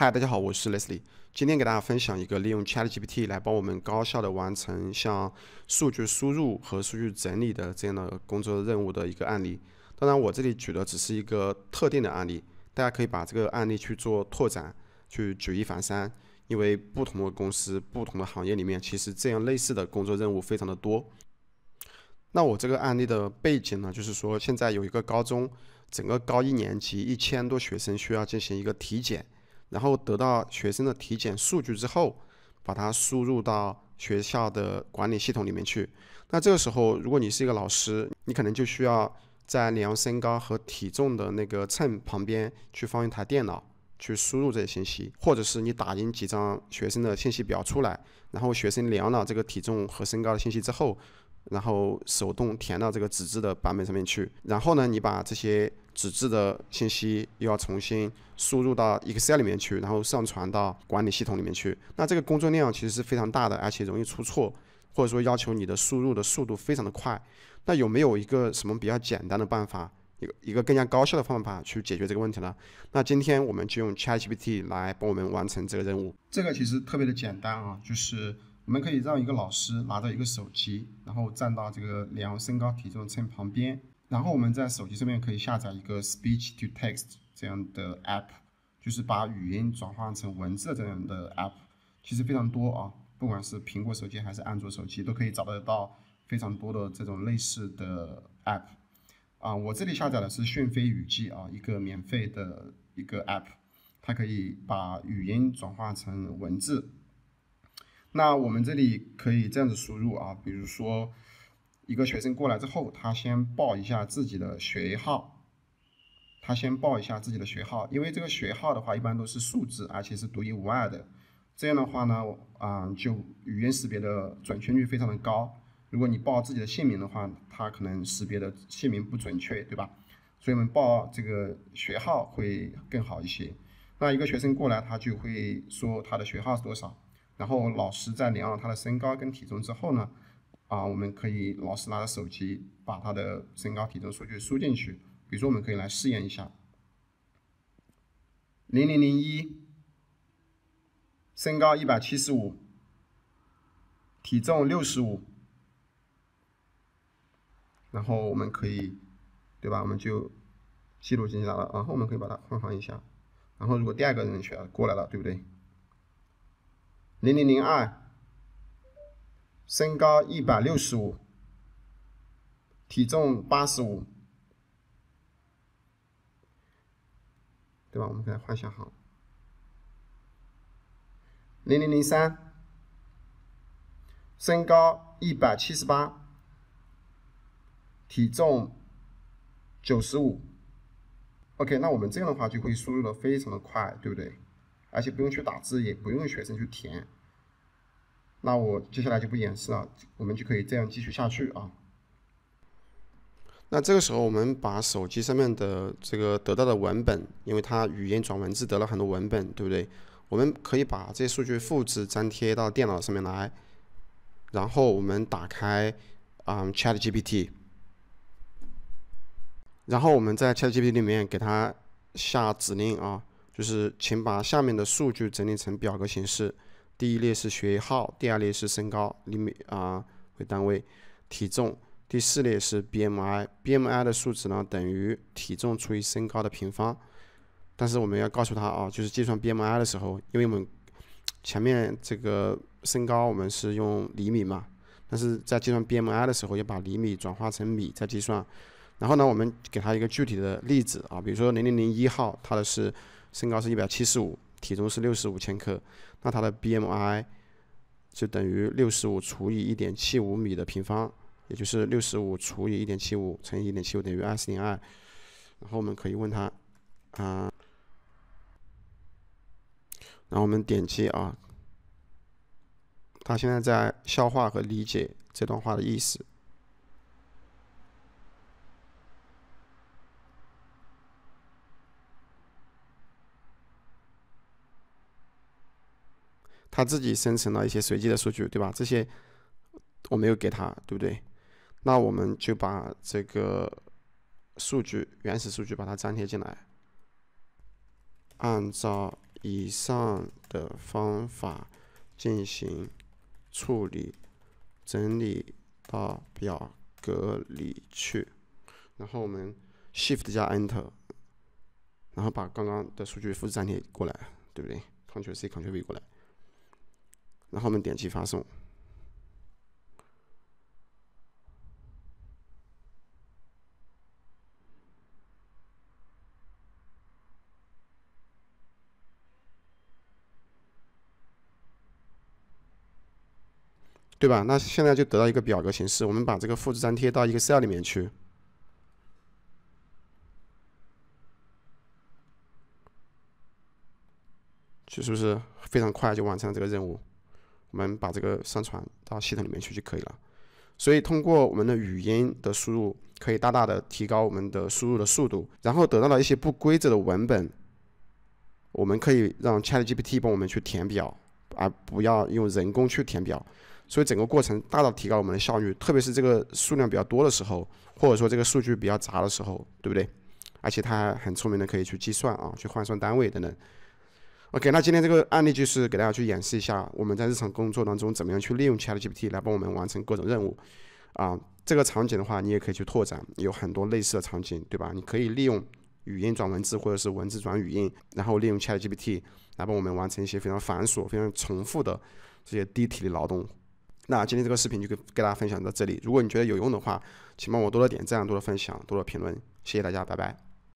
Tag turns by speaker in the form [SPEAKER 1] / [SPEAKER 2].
[SPEAKER 1] 嗨，大家好，我是 Leslie。今天给大家分享一个利用 ChatGPT 来帮我们高效的完成像数据输入和数据整理的这样的工作任务的一个案例。当然，我这里举的只是一个特定的案例，大家可以把这个案例去做拓展，去举一反三。因为不同的公司、不同的行业里面，其实这样类似的工作任务非常的多。那我这个案例的背景呢，就是说现在有一个高中，整个高一年级一千多学生需要进行一个体检。然后得到学生的体检数据之后，把它输入到学校的管理系统里面去。那这个时候，如果你是一个老师，你可能就需要在量身高和体重的那个秤旁边去放一台电脑。去输入这些信息，或者是你打印几张学生的信息表出来，然后学生量了这个体重和身高的信息之后，然后手动填到这个纸质的版本上面去，然后呢，你把这些纸质的信息又要重新输入到 Excel 里面去，然后上传到管理系统里面去。那这个工作量其实是非常大的，而且容易出错，或者说要求你的输入的速度非常的快。那有没有一个什么比较简单的办法？一个一个更加高效的方法去解决这个问题了。那今天我们就用 ChatGPT 来帮我们完成这个任务。这个其实特别的简单啊，就是我们可以让一个老师拿着一个手机，然后站到这个量身高体重秤旁边，然后我们在手机上面可以下载一个 Speech to Text 这样的 App，就是把语音转换成文字这样的 App，其实非常多啊，不管是苹果手机还是安卓手机，都可以找得到非常多的这种类似的 App。啊，我这里下载的是讯飞语记啊，一个免费的一个 app，它可以把语音转化成文字。那我们这里可以这样子输入啊，比如说一个学生过来之后，他先报一下自己的学号，他先报一下自己的学号，因为这个学号的话一般都是数字，而且是独一无二的，这样的话呢，嗯，就语音识别的准确率非常的高。如果你报自己的姓名的话，它可能识别的姓名不准确，对吧？所以我们报这个学号会更好一些。那一个学生过来，他就会说他的学号是多少，然后老师在量了他的身高跟体重之后呢，啊，我们可以老师拿着手机把他的身高体重数据输进去。比如说，我们可以来试验一下：零零零一，身高一百七十五，体重六十五。然后我们可以，对吧？我们就记录进来了。然后我们可以把它换行一下。然后如果第二个人选过来了，对不对？零零零二，身高一百六十五，体重八十五，对吧？我们给它换一下行。零零零三，身高一百七十八。体重九十五，OK，那我们这样的话就可以输入的非常的快，对不对？而且不用去打字，也不用学生去填。那我接下来就不演示了，我们就可以这样继续下去啊。那这个时候我们把手机上面的这个得到的文本，因为它语音转文字得了很多文本，对不对？我们可以把这些数据复制粘贴到电脑上面来，然后我们打开，嗯，Chat GPT。然后我们在 ChatGPT 里面给它下指令啊，就是请把下面的数据整理成表格形式。第一列是学号，第二列是身高厘米啊为单位，体重，第四列是 BMI。BMI 的数值呢等于体重除以身高的平方。但是我们要告诉他啊，就是计算 BMI 的时候，因为我们前面这个身高我们是用厘米嘛，但是在计算 BMI 的时候要把厘米转化成米再计算。然后呢，我们给他一个具体的例子啊，比如说零零零一号，他的是身高是一百七十五，体重是六十五千克，那他的 BMI 就等于六十五除以一点七五米的平方，也就是六十五除以一点七五乘以一点七五等于二十四点二，然后我们可以问他，啊，然后我们点击啊，他现在在消化和理解这段话的意思。他自己生成了一些随机的数据，对吧？这些我没有给他，对不对？那我们就把这个数据原始数据把它粘贴进来，按照以上的方法进行处理整理到表格里去。然后我们 Shift 加 Enter，然后把刚刚的数据复制粘贴过来，对不对？Ctrl+C，Ctrl+V 过来。然后我们点击发送，对吧？那现在就得到一个表格形式。我们把这个复制粘贴到一个 cell 里面去，是不是非常快就完成了这个任务？我们把这个上传到系统里面去就可以了。所以通过我们的语音的输入，可以大大的提高我们的输入的速度。然后得到了一些不规则的文本，我们可以让 ChatGPT 帮我们去填表，而不要用人工去填表。所以整个过程大大提高我们的效率，特别是这个数量比较多的时候，或者说这个数据比较杂的时候，对不对？而且它还很聪明的可以去计算啊，去换算单位等等。OK，那今天这个案例就是给大家去演示一下，我们在日常工作当中怎么样去利用 ChatGPT 来帮我们完成各种任务。啊，这个场景的话，你也可以去拓展，有很多类似的场景，对吧？你可以利用语音转文字或者是文字转语音，然后利用 ChatGPT 来帮我们完成一些非常繁琐、非常重复的这些低体力劳动。那今天这个视频就跟大家分享到这里，如果你觉得有用的话，请帮我多多点赞、多多分享、多多评论，谢谢大家，拜拜。